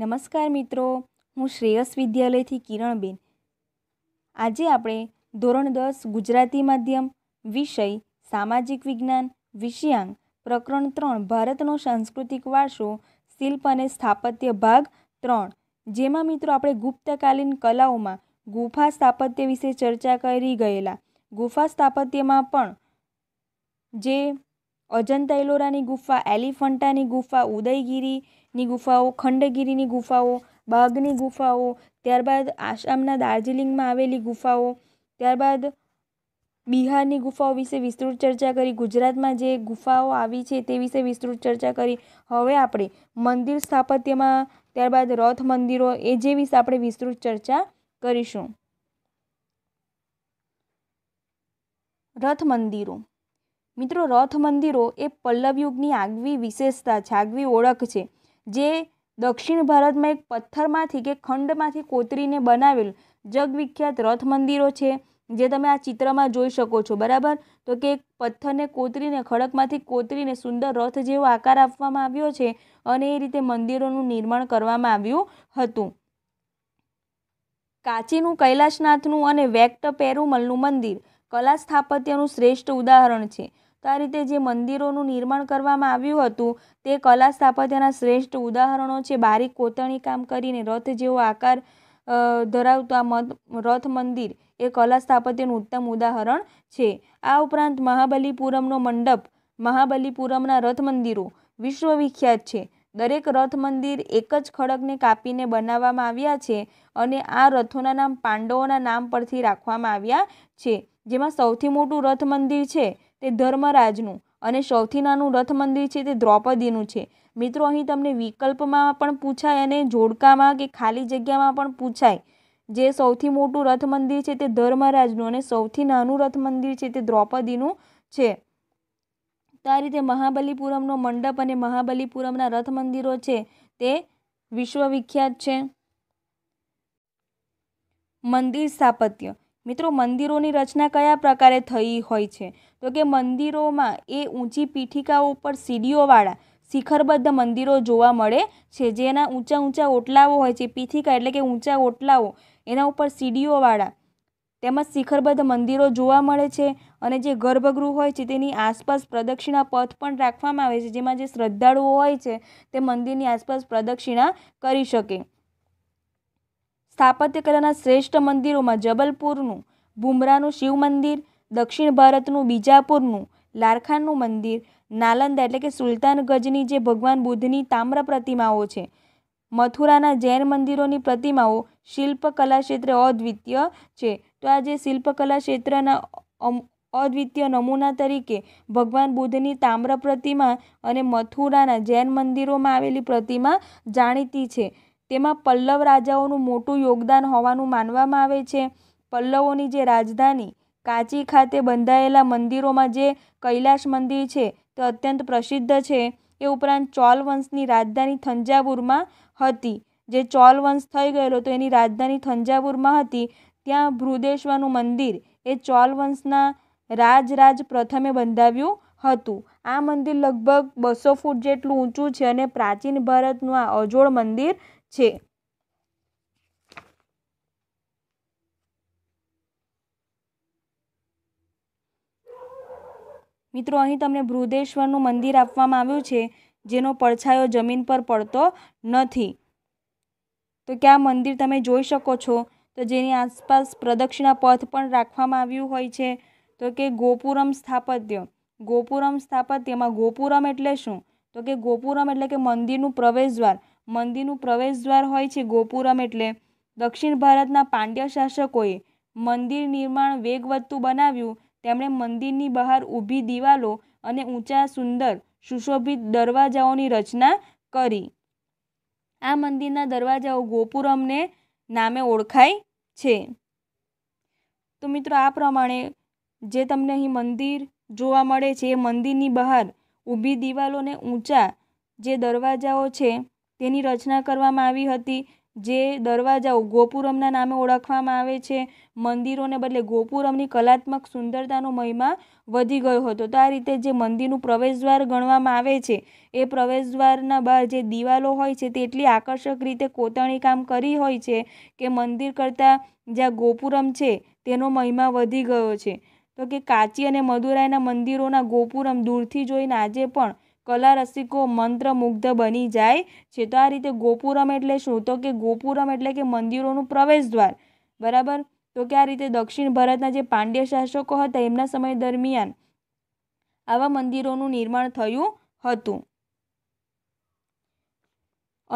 નમસ્કાર મિત્રો હું શ્રેયસ વિદ્યાલયથી કિરણબેન આજે આપણે ધોરણ દસ ગુજરાતી માધ્યમ વિષય સામાજિક વિજ્ઞાન વિષયાંક પ્રકરણ ત્રણ ભારતનો સાંસ્કૃતિક વારસો શિલ્પ અને સ્થાપત્ય ભાગ ત્રણ જેમાં મિત્રો આપણે ગુપ્તકાલીન કલાઓમાં ગુફા સ્થાપત્ય વિશે ચર્ચા કરી ગયેલા ગુફા સ્થાપત્યમાં પણ જે અજંતા એલોરાની ગુફા એલિફન્ટાની ગુફા ઉદયગીરીની ગુફાઓ ખંડગીરીની ગુફાઓ બાગની ગુફાઓ ત્યારબાદ આસામના દાર્જિલિંગમાં આવેલી ગુફાઓ ત્યારબાદ બિહારની ગુફાઓ વિશે વિસ્તૃત ચર્ચા કરી ગુજરાતમાં જે ગુફાઓ આવી છે તે વિશે વિસ્તૃત ચર્ચા કરી હવે આપણે મંદિર સ્થાપત્યમાં ત્યારબાદ રથ મંદિરો એ જે વિશે આપણે વિસ્તૃત ચર્ચા કરીશું રથ મંદિરો મિત્રો રથ મંદિરો એ પલ્લવયુગની આગવી વિશેષતા છે આગવી ઓળખ છે જે દક્ષિણ ભારતમાં એક પથ્થરમાંથી કે ખંડમાંથી કોતરીને બનાવેલ જગવિખ્યાત રથ મંદિરો છે જે તમે આ ચિત્રમાં જોઈ શકો છો બરાબર તો કે એક પથ્થરને કોતરીને ખડકમાંથી કોતરીને સુંદર રથ જેવો આકાર આપવામાં આવ્યો છે અને એ રીતે મંદિરોનું નિર્માણ કરવામાં આવ્યું હતું કાચીનું કૈલાશનાથનું અને વેક્ટ પેરુમલનું મંદિર કલા સ્થાપત્યનું શ્રેષ્ઠ ઉદાહરણ છે તો આ રીતે જે મંદિરોનું નિર્માણ કરવામાં આવ્યું હતું તે કલા સ્થાપત્યના શ્રેષ્ઠ ઉદાહરણો છે બારીક કોતરણી કામ કરીને રથ જેવો આકાર ધરાવતું આ રથ મંદિર એ કલા સ્થાપત્યનું ઉત્તમ ઉદાહરણ છે આ ઉપરાંત મહાબલીપુરમનો મંડપ મહાબલીપુરમના રથ મંદિરો વિશ્વવિખ્યાત છે દરેક રથ મંદિર એક જ ખડકને કાપીને બનાવવામાં આવ્યા છે અને આ રથોના નામ પાંડવોના નામ પરથી રાખવામાં આવ્યા છે જેમાં સૌથી મોટું રથ મંદિર છે તે ધર્મરાજનું અને સૌથી નાનું રથ મંદિર છે તે દ્રૌપદીનું છે મિત્રો અહીં તમને વિકલ્પમાં પણ પૂછાય અને જોડકામાં કે ખાલી જગ્યામાં પણ પૂછાય જે સૌથી મોટું રથ મંદિર છે તે ધર્મરાજનું અને સૌથી નાનું રથ મંદિર છે તે દ્રૌપદીનું છે તો આ રીતે મહાબલીપુરમનો મંડપ અને મહાબલીપુરમના રથ મંદિરો છે તે વિશ્વવિખ્યાત છે મંદિર સ્થાપત્ય મિત્રો મંદિરોની રચના કયા પ્રકારે થઈ હોય છે તો કે મંદિરોમાં એ ઊંચી પીઠિકાઓ ઉપર સીડીઓવાળા શિખરબદ્ધ મંદિરો જોવા મળે છે જેના ઊંચા ઊંચા ઓટલાઓ હોય છે પીઠિકા એટલે કે ઊંચા ઓટલાઓ એના ઉપર સીડીઓવાળા તેમજ શિખરબદ્ધ મંદિરો જોવા મળે છે અને જે ગર્ભગૃહ હોય છે તેની આસપાસ પ્રદક્ષિણા પથ પણ રાખવામાં આવે છે જેમાં જે શ્રદ્ધાળુઓ હોય છે તે મંદિરની આસપાસ પ્રદક્ષિણા કરી શકે સ્થાપત્ય કલાના શ્રેષ્ઠ મંદિરોમાં જબલપુરનું ભૂમરાનું શિવ મંદિર દક્ષિણ ભારતનું બીજાપુરનું લારખાનનું મંદિર નાલંદા એટલે કે સુલતાનગંજની જે ભગવાન બુદ્ધની તામ્ર પ્રતિમાઓ છે મથુરાના જૈન મંદિરોની પ્રતિમાઓ શિલ્પકલા ક્ષેત્રે અદ્વિતીય છે તો આજે જે શિલ્પકલા ક્ષેત્રના અદ્વિતીય નમૂના તરીકે ભગવાન બુદ્ધની તામ્ર પ્રતિમા અને મથુરાના જૈન મંદિરોમાં આવેલી પ્રતિમા જાણીતી છે તેમાં પલ્લવ રાજાઓનું મોટું યોગદાન હોવાનું માનવામાં આવે છે પલ્લવોની જે રાજધાની કાચી ખાતે બંધાયેલા મંદિરોમાં જે કૈલાશ મંદિર છે તે અત્યંત પ્રસિદ્ધ છે એ ઉપરાંત ચોલ વંશની રાજધાની થંજાવુરમાં હતી જે ચોલ વંશ થઈ ગયેલો તો એની રાજધાની થંજાવુરમાં હતી ત્યાં ભૃદેશ્વરનું મંદિર એ ચોલ વંશના રાજ પ્રથમે બંધાવ્યું હતું આ મંદિર લગભગ બસો ફૂટ જેટલું ઊંચું છે અને પ્રાચીન ભારતનું આ અજોડ મંદિર છે મિત્રો અહીં તમને બૃહદેશ્વરનું મંદિર આપવામાં આવ્યું છે જેનો પડછાયો જમીન પર પડતો નથી તો ક્યાં મંદિર તમે જોઈ શકો છો તો જેની આસપાસ પ્રદક્ષિણા પથ પણ રાખવામાં આવ્યું હોય છે તો કે ગોપુરમ સ્થાપત્ય ગોપુરમ સ્થાપત્યમાં ગોપુરમ એટલે શું તો કે ગોપુરમ એટલે કે મંદિરનું પ્રવેશદ્વાર મંદિરનું પ્રવેશદ્વાર હોય છે ગોપુરમ એટલે દક્ષિણ ભારતના પાંડ્ય શાસકોએ મંદિર નિર્માણ વેગવત્તું બનાવ્યું તેમણે મંદિરની બહાર ઊભી દિવાલો અને ઊંચા સુંદર સુશોભિત દરવાજાઓની રચના કરી આ મંદિરના દરવાજાઓ ગોપુરમને નામે ઓળખાય છે તો મિત્રો આ પ્રમાણે જે તમને અહીં મંદિર જોવા મળે છે એ મંદિરની બહાર ઊભી દિવાલો અને ઊંચા જે દરવાજાઓ છે તેની રચના કરવામાં આવી હતી જે દરવાજાઓ ગોપુરમના નામે ઓળખવામાં આવે છે મંદિરોને બદલે ગોપુરમની કલાત્મક સુંદરતાનો મહિમા વધી ગયો હતો તો આ રીતે જે મંદિરનું પ્રવેશદ્વાર ગણવામાં આવે છે એ પ્રવેશદ્વારના બહાર જે દિવાલો હોય છે તે એટલી આકર્ષક રીતે કોતરણી કામ કરી હોય છે કે મંદિર કરતાં જ્યાં ગોપુરમ છે તેનો મહિમા વધી ગયો છે તો કે કાચી અને મદુરાઈના મંદિરોના ગોપુરમ દૂરથી જોઈને આજે પણ કલા રસિકો મંત્રમુગ્ધ બની જાય છે તો આ રીતે ગોપુરમ એટલે શું તો કે ગોપુરમ એટલે કે મંદિરોનું પ્રવેશદ્વાર બરાબર તો કે આ રીતે દક્ષિણ ભારતના જે પાંડ્ય શાસકો હતા એમના સમય દરમિયાન આવા મંદિરોનું નિર્માણ થયું હતું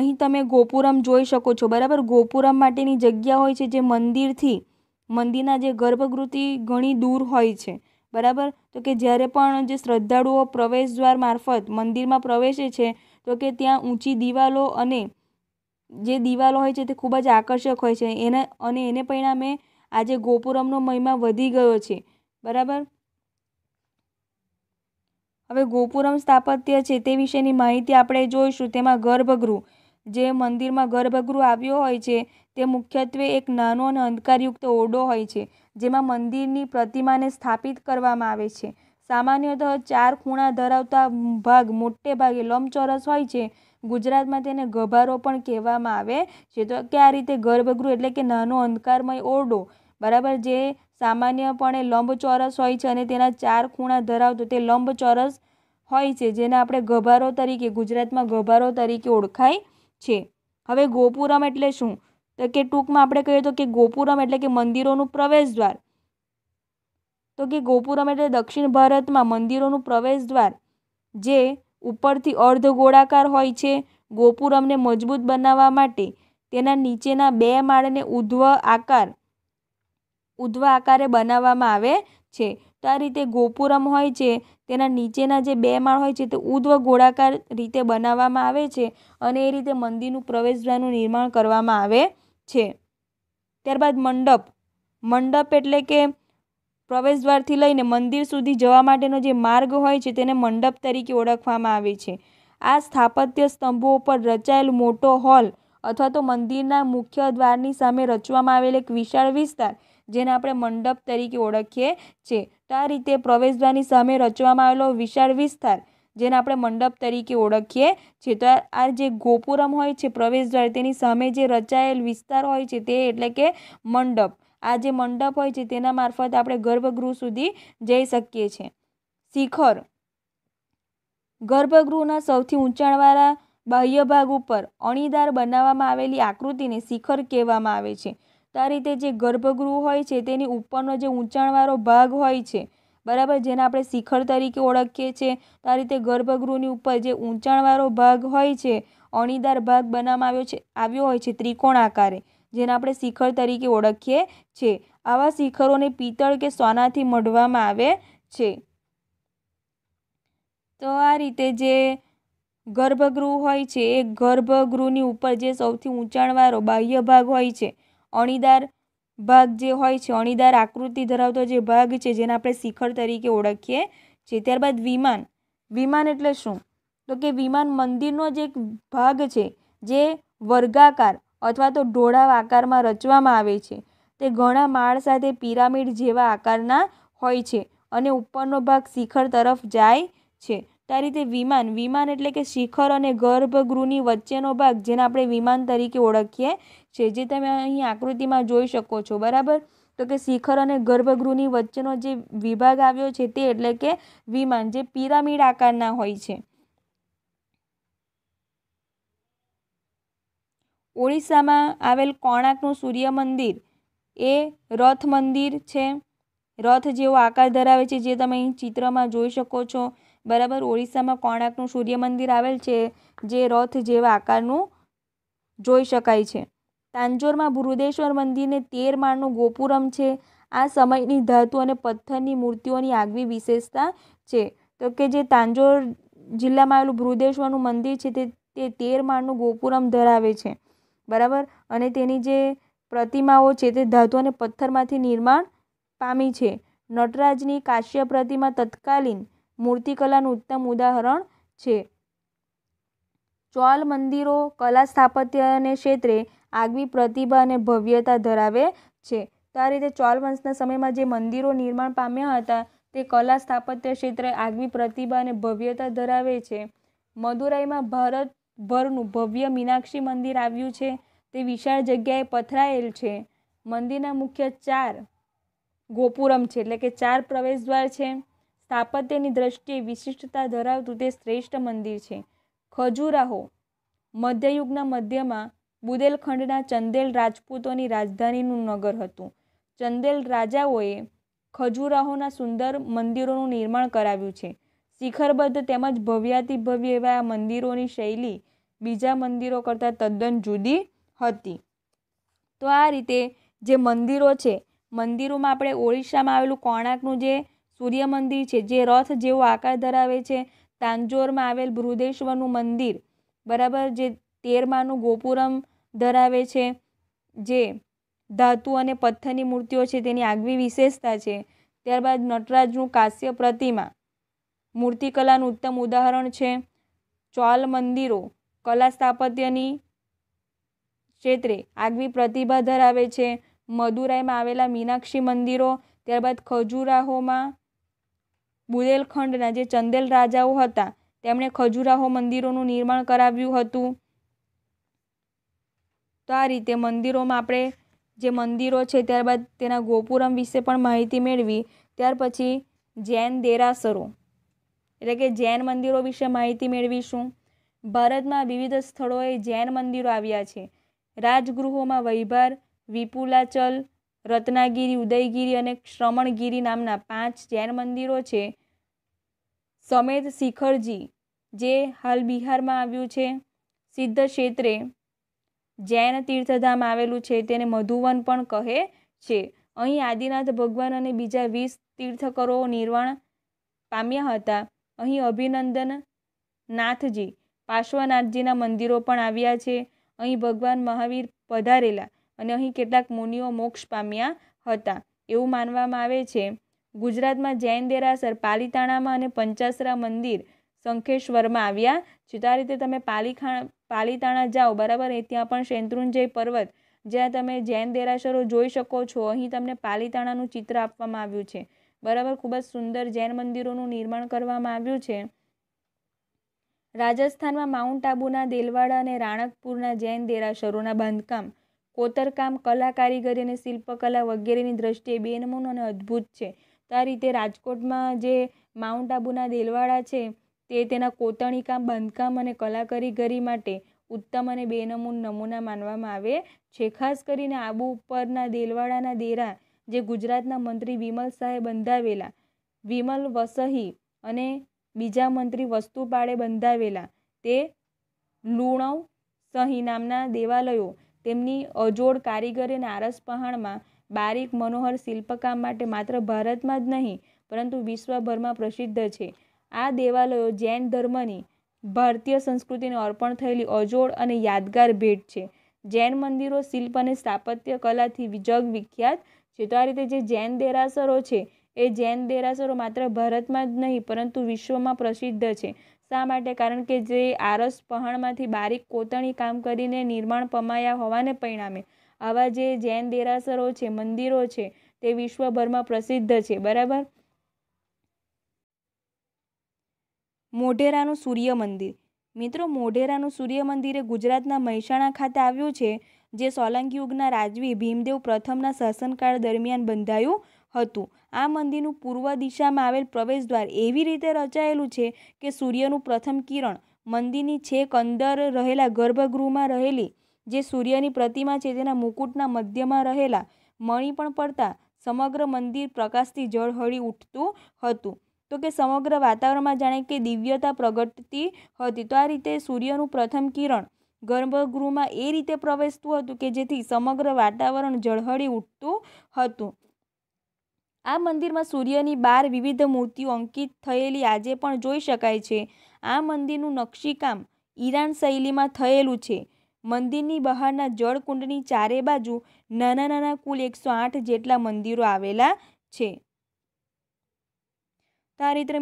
અહીં તમે ગોપુરમ જોઈ શકો છો બરાબર ગોપુરમ માટેની જગ્યા હોય છે જે મંદિરથી મંદિરના જે ગર્ભગૃતિ ઘણી દૂર હોય છે બરાબર તો કે જ્યારે પણ જે શ્રદ્ધાળુઓ પ્રવેશ દ્વાર મારફત મંદિરમાં પ્રવેશે છે તો કે ત્યાં ઊંચી દિવાલો અને જે દિવાલો હોય છે તે ખૂબ જ આકર્ષક હોય છે એના અને એને પરિણામે આજે ગોપુરમનો મહિમા વધી ગયો છે બરાબર હવે ગોપુરમ સ્થાપત્ય છે તે વિશેની માહિતી આપણે જોઈશું તેમાં ગર્ભગૃહ જે મંદિરમાં ગર્ભગૃહ આવ્યો હોય છે તે મુખ્યત્વે એક નાનો અને અંધકારયુક્ત ઓરડો હોય છે જેમાં મંદિરની પ્રતિમાને સ્થાપિત કરવામાં આવે છે સામાન્યતઃ ચાર ખૂણા ધરાવતા ભાગ મોટે ભાગે લંબચોરસ હોય છે ગુજરાતમાં તેને ગભારો પણ કહેવામાં આવે છે તો કે આ રીતે ગર્ભગૃહ એટલે કે નાનો અંધકારમય ઓરડો બરાબર જે સામાન્યપણે લંબચોરસ હોય છે અને તેના ચાર ખૂણા ધરાવતો તે લંબચોરસ હોય છે જેને આપણે ગભારો તરીકે ગુજરાતમાં ગભારો તરીકે ઓળખાય છે હવે ગોપુરમ એટલે શું તો કે ટૂંકમાં આપણે કહીએ તો કે ગોપુરમ એટલે કે મંદિરોનું પ્રવેશ દ્વાર તો કે ગોપુરમ એટલે દક્ષિણ ભારતમાં મંદિરોનું પ્રવેશ દ્વાર જે ઉપરથી અર્ધ ગોળાકાર હોય છે ગોપુરમને મજબૂત બનાવવા માટે તેના નીચેના બે માળને ઉધ્વ આકાર ઉધ્વ આકારે બનાવવામાં આવે છે તો આ રીતે ગોપુરમ હોય છે તેના નીચેના જે બે માળ હોય છે તે ઉદ્વ ગોળાકાર રીતે બનાવવામાં આવે છે અને એ રીતે મંદિરનું પ્રવેશદ્વારનું નિર્માણ કરવામાં આવે છે ત્યારબાદ મંડપ મંડપ એટલે કે પ્રવેશદ્વારથી લઈને મંદિર સુધી જવા માટેનો જે માર્ગ હોય છે તેને મંડપ તરીકે ઓળખવામાં આવે છે આ સ્થાપત્ય સ્તંભો ઉપર રચાયેલ મોટો હોલ અથવા તો મંદિરના મુખ્ય દ્વારની સામે રચવામાં આવેલ એક વિશાળ વિસ્તાર જેને આપણે મંડપ તરીકે ઓળખીએ છીએ આ રીતે પ્રવેશદ્વારની સામે રચવામાં આવેલો વિશાળ વિસ્તાર જેને આપણે મંડપ તરીકે ઓળખીએ છીએ તો આ જે ગોપુરમ હોય છે પ્રવેશદ્વાર તેની સામે જે રચાયેલ વિસ્તાર હોય છે તે એટલે કે મંડપ આ જે મંડપ હોય છે તેના મારફત આપણે ગર્ભગૃહ સુધી જઈ શકીએ છીએ શિખર ગર્ભગૃહના સૌથી ઊંચાણવાળા બાહ્ય ભાગ ઉપર અણીદાર બનાવવામાં આવેલી આકૃતિને શિખર કહેવામાં આવે છે તો આ રીતે જે ગર્ભગૃહ હોય છે તેની ઉપરનો જે ઊંચાણવાળો ભાગ હોય છે બરાબર જેને આપણે શિખર તરીકે ઓળખીએ છીએ તો આ રીતે ગર્ભગૃહની ઉપર જે ઊંચાણવાળો ભાગ હોય છે અણીદાર ભાગ બનાવવામાં આવ્યો છે આવ્યો હોય છે ત્રિકોણ આકારે જેને આપણે શિખર તરીકે ઓળખીએ છીએ આવા શિખરોને પિત્તળ કે સોનાથી મઢવામાં આવે છે તો આ રીતે જે ગર્ભગૃહ હોય છે એ ગર્ભગૃહની ઉપર જે સૌથી ઊંચાણવાળો બાહ્ય ભાગ હોય છે અણીદાર ભાગ જે હોય છે અણીદાર આકૃતિ ધરાવતો જે ભાગ છે જેને આપણે શિખર તરીકે ઓળખીએ છીએ ત્યારબાદ વિમાન વિમાન એટલે શું તો કે વિમાન મંદિરનો જે એક ભાગ છે જે વર્ગાકાર અથવા તો ઢોળાવ આકારમાં રચવામાં આવે છે તે ઘણા માળ સાથે પિરામિડ જેવા આકારના હોય છે અને ઉપરનો ભાગ શિખર તરફ જાય છે તો આ રીતે વિમાન વિમાન એટલે કે શિખર અને ગર્ભગૃહની વચ્ચેનો ભાગ જેને આપણે વિમાન તરીકે ઓળખીએ છે જે તમે અહીં આકૃતિમાં જોઈ શકો છો બરાબર તો કે શિખર અને ગર્ભગૃહની વચ્ચેનો જે વિભાગ આવ્યો છે તે એટલે કે વિમાન જે પિરામિડ આકારના હોય છે ઓડિશામાં આવેલ કોણાર્કનું સૂર્ય મંદિર એ રથ મંદિર છે રથ જેવો આકાર ધરાવે છે જે તમે અહીં ચિત્રમાં જોઈ શકો છો બરાબર ઓડિશામાં કોણાર્કનું સૂર્ય મંદિર આવેલ છે જે રથ જેવા આકારનું જોઈ શકાય છે તાંજોરમાં બૃહદેશ્વર મંદિરને તેર માળનું ગોપુરમ છે આ સમયની ધાતુ અને પથ્થરની મૂર્તિઓની આગવી વિશેષતા છે તો કે જે તાંજોર જિલ્લામાં આવેલું ભૃદેશ્વરનું મંદિર છે તે તે તેર માળનું ગોપુરમ ધરાવે છે બરાબર અને તેની જે પ્રતિમાઓ છે તે ધાતુ અને પથ્થરમાંથી નિર્માણ પામી છે નટરાજની કાશ્ય પ્રતિમા તત્કાલીન મૂર્તિકલાનું ઉત્તમ ઉદાહરણ છે ચોલ મંદિરો કલા સ્થાપત્યને ક્ષેત્રે આગવી પ્રતિભા અને ભવ્યતા ધરાવે છે તો આ રીતે ચોલ વંશના સમયમાં જે મંદિરો નિર્માણ પામ્યા હતા તે કલા સ્થાપત્ય ક્ષેત્રે આગવી પ્રતિભા અને ભવ્યતા ધરાવે છે મદુરાઈમાં ભારતભરનું ભવ્ય મીનાક્ષી મંદિર આવ્યું છે તે વિશાળ જગ્યાએ પથરાયેલ છે મંદિરના મુખ્ય ચાર ગોપુરમ છે એટલે કે ચાર પ્રવેશદ્વાર છે સ્થાપત્યની દ્રષ્ટિએ વિશિષ્ટતા ધરાવતું તે શ્રેષ્ઠ મંદિર છે ખજુરાહો મધ્યયુગના મધ્યમાં બુદેલખંડના ચંદેલ રાજપૂતોની રાજધાનીનું નગર હતું ચંદેલ રાજાઓએ ખજુરાહોના સુંદર મંદિરોનું નિર્માણ કરાવ્યું છે શિખરબદ્ધ તેમજ ભવ્યાતિભવ્ય એવા આ મંદિરોની શૈલી બીજા મંદિરો કરતાં તદ્દન જુદી હતી તો આ રીતે જે મંદિરો છે મંદિરોમાં આપણે ઓડિશામાં આવેલું કોણાર્કનું જે સૂર્ય મંદિર છે જે રથ જેવો આકાર ધરાવે છે તાંજોરમાં આવેલ બૃહદેશ્વરનું મંદિર બરાબર જે તેરમાનું ગોપુરમ ધરાવે છે જે ધાતુ અને પથ્થરની મૂર્તિઓ છે તેની આગવી વિશેષતા છે ત્યારબાદ નટરાજનું કાશ્ય પ્રતિમા મૂર્તિકલાનું ઉત્તમ ઉદાહરણ છે ચોલ મંદિરો કલા સ્થાપત્યની ક્ષેત્રે આગવી પ્રતિભા ધરાવે છે મદુરાઈમાં આવેલા મીનાક્ષી મંદિરો ત્યારબાદ ખજુરાહોમાં બુદેલખંડના જે ચંદેલ રાજાઓ હતા તેમણે ખજુરાહો મંદિરોનું નિર્માણ કરાવ્યું હતું તો આ રીતે મંદિરોમાં આપણે જે મંદિરો છે ત્યારબાદ તેના ગોપુરમ વિશે પણ માહિતી મેળવી ત્યાર પછી જૈન દેરાસરો એટલે કે જૈન મંદિરો વિશે માહિતી મેળવીશું ભારતમાં વિવિધ સ્થળોએ જૈન મંદિરો આવ્યા છે રાજગૃહોમાં વૈભાર વિપુલાચલ રત્નાગીરી ઉદયગીરી અને શ્રમણગીરી નામના પાંચ જૈન મંદિરો છે સમેત શિખરજી જે હાલ બિહારમાં આવ્યું છે સિદ્ધ ક્ષેત્રે જૈન તીર્થધામ આવેલું છે તેને મધુવન પણ કહે છે અહીં આદિનાથ ભગવાન અને બીજા વીસ તીર્થકરો નિર્વાણ પામ્યા હતા અહીં અભિનંદન નાથજી પાર્શ્વનાથજીના મંદિરો પણ આવ્યા છે અહીં ભગવાન મહાવીર પધારેલા અને અહીં કેટલાક મુનિઓ મોક્ષ પામ્યા હતા એવું માનવામાં આવે છે ગુજરાતમાં જૈન દેરાસર પાલિતાણામાં અને પંચાસરા મંદિર શંખેશ્વરમાં આવ્યા છે આ રીતે તમે પાલીખા પાલીતાણા જાઓ બરાબર એ ત્યાં પણ શેત્રુંજય પર્વત જ્યાં તમે જૈન દેરાસરો જોઈ શકો છો અહીં તમને પાલીતાણાનું ચિત્ર આપવામાં આવ્યું છે બરાબર ખૂબ જ સુંદર જૈન મંદિરોનું નિર્માણ કરવામાં આવ્યું છે રાજસ્થાનમાં માઉન્ટ આબુના દેલવાડા અને રાણકપુરના જૈન દેરાસરોના બાંધકામ કોતરકામ કલા કારીગરી અને શિલ્પકલા વગેરેની દ્રષ્ટિએ બેનમૂન અને અદ્ભુત છે તો રીતે રાજકોટમાં જે માઉન્ટ આબુના દેલવાડા છે તે તેના કોતણીકામ બાંધકામ અને કલાકારીગરી માટે ઉત્તમ અને બેનમૂન નમૂના માનવામાં આવે છે ખાસ કરીને આબુ ઉપરના દેલવાડાના દેરા જે ગુજરાતના મંત્રી વિમલ શાહે બંધાવેલા વિમલ વસહી અને બીજા મંત્રી વસ્તુપાળે બંધાવેલા તે લુણવ સહી નામના દેવાલયો તેમની અજોડ કારીગરી અને આરસપહાણમાં બારીક મનોહર શિલ્પકામ માટે માત્ર ભારતમાં જ નહીં પરંતુ વિશ્વભરમાં પ્રસિદ્ધ છે આ દેવાલયો જૈન ધર્મની ભારતીય સંસ્કૃતિને અર્પણ થયેલી અજોડ અને યાદગાર ભેટ છે જૈન મંદિરો શિલ્પ અને સ્થાપત્ય કલાથી જગ વિખ્યાત છે તો આ રીતે જે જૈન દેરાસરો છે એ જૈન દેરાસરો માત્ર ભારતમાં જ નહીં પરંતુ વિશ્વમાં પ્રસિદ્ધ છે શા માટે કારણ કે જે આરસ પહાણમાંથી બારીક કોતણી કામ કરીને નિર્માણ પમાયા હોવાને પરિણામે આવા જે જૈન દેરાસરો છે મંદિરો છે તે વિશ્વભરમાં પ્રસિદ્ધ છે બરાબર મોઢેરાનું સૂર્ય મંદિર મિત્રો મોઢેરાનું સૂર્ય મંદિર એ ગુજરાતના મહેસાણા ખાતે આવ્યું છે જે સોલંકી યુગના રાજવી ભીમદેવ પ્રથમના શાસનકાળ દરમિયાન બંધાયું હતું આ મંદિરનું પૂર્વ દિશામાં આવેલ પ્રવેશદ્વાર એવી રીતે રચાયેલું છે કે સૂર્યનું પ્રથમ કિરણ મંદિરની છેક અંદર રહેલા ગર્ભગૃહમાં રહેલી જે સૂર્યની પ્રતિમા છે તેના મુકુટના મધ્યમાં રહેલા મણી પણ પડતા સમગ્ર મંદિર પ્રકાશથી જળહળી ઉઠતું હતું તો કે સમગ્ર વાતાવરણમાં જાણે કે દિવ્યતા પ્રગટતી હતી તો આ રીતે સૂર્યનું પ્રથમ કિરણ ગર્ભગૃહમાં એ રીતે પ્રવેશતું હતું કે જેથી સમગ્ર વાતાવરણ ઝળહળી ઉઠતું હતું આ મંદિરમાં સૂર્યની બાર વિવિધ મૂર્તિઓ અંકિત થયેલી આજે પણ જોઈ શકાય છે આ મંદિરનું નકશીકામ ઈરાન શૈલીમાં થયેલું છે મંદિરની બહારના જળકુંડની ચારે બાજુ નાના નાના કુલ એકસો આઠ જેટલા મંદિરો આવેલા છે તો આ રીતે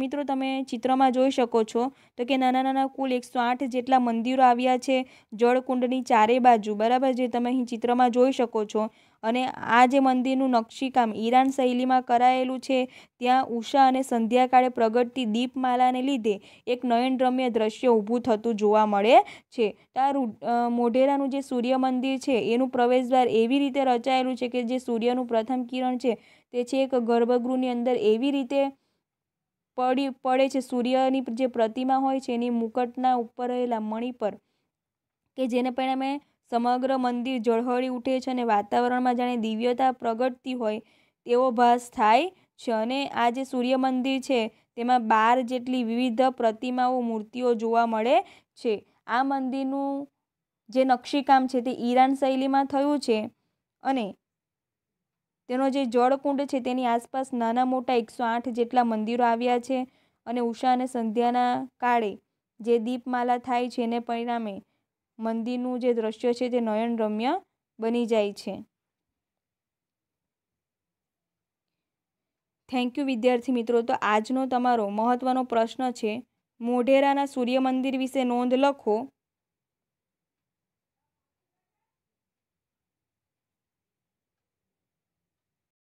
મિત્રો તમે ચિત્રમાં જોઈ શકો છો તો કે નાના નાના કુલ એકસો આઠ જેટલા મંદિરો આવ્યા છે જળકુંડની ચારે બાજુ બરાબર જે તમે અહીં ચિત્રમાં જોઈ શકો છો અને આ જે મંદિરનું નકશીકામ ઈરાન શૈલીમાં કરાયેલું છે ત્યાં ઉષા અને સંધ્યાકાળે પ્રગટતી દીપમાલાને લીધે એક નયનરમ્ય દ્રશ્ય ઊભું થતું જોવા મળે છે તો આ મોઢેરાનું જે સૂર્ય મંદિર છે એનું પ્રવેશદ્વાર એવી રીતે રચાયેલું છે કે જે સૂર્યનું પ્રથમ કિરણ છે તે છે એક ગર્ભગૃહની અંદર એવી રીતે પડી પડે છે સૂર્યની જે પ્રતિમા હોય છે એની મુકટના ઉપર રહેલા મણી પર કે જેને પરિણામે સમગ્ર મંદિર ઝળહળી ઉઠે છે અને વાતાવરણમાં જાણે દિવ્યતા પ્રગટતી હોય તેવો ભાસ થાય છે અને આ જે સૂર્ય મંદિર છે તેમાં બાર જેટલી વિવિધ પ્રતિમાઓ મૂર્તિઓ જોવા મળે છે આ મંદિરનું જે નકશીકામ છે તે ઈરાન શૈલીમાં થયું છે અને તેનો જે જળકુંડ છે તેની આસપાસ નાના મોટા એકસો આઠ જેટલા મંદિરો આવ્યા છે અને ઉષા અને સંધ્યાના કાળે જે દીપમાલા થાય છે એને પરિણામે મંદિરનું જે દ્રશ્ય છે તે નયનરમ્ય બની જાય છે થેન્ક યુ વિદ્યાર્થી મિત્રો તો આજનો તમારો મહત્ત્વનો પ્રશ્ન છે મોઢેરાના સૂર્ય મંદિર વિશે નોંધ લખો